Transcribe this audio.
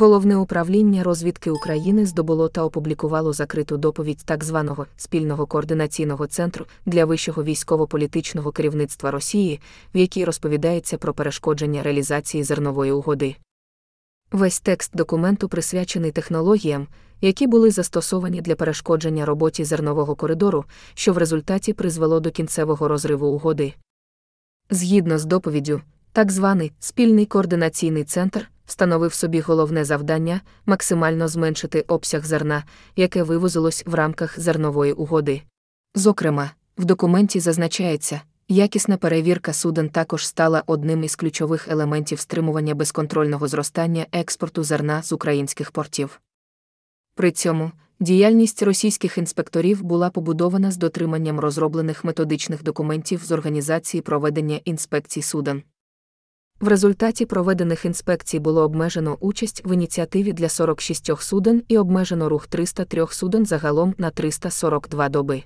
Головне управління розвідки України здобуло та опублікувало закриту доповідь так званого спільного координаційного центру для вищого військово-політичного керівництва Росії, в якій розповідається про перешкодження реалізації зернової угоди. Весь текст документу присвячений технологіям, які були застосовані для перешкодження роботі зернового коридору, що в результаті призвело до кінцевого розриву угоди. Згідно з доповіддю, так званий спільний координаційний центр встановив собі головне завдання максимально зменшити обсяг зерна, яке вивозилось в рамках зернової угоди. Зокрема, в документі зазначається, якісна перевірка суден також стала одним із ключових елементів стримування безконтрольного зростання експорту зерна з українських портів. При цьому діяльність російських інспекторів була побудована з дотриманням розроблених методичних документів з організації проведення інспекцій суден. В результаті проведених інспекцій було обмежено участь в ініціативі для 46 суден і обмежено рух 303 суден загалом на 342 доби.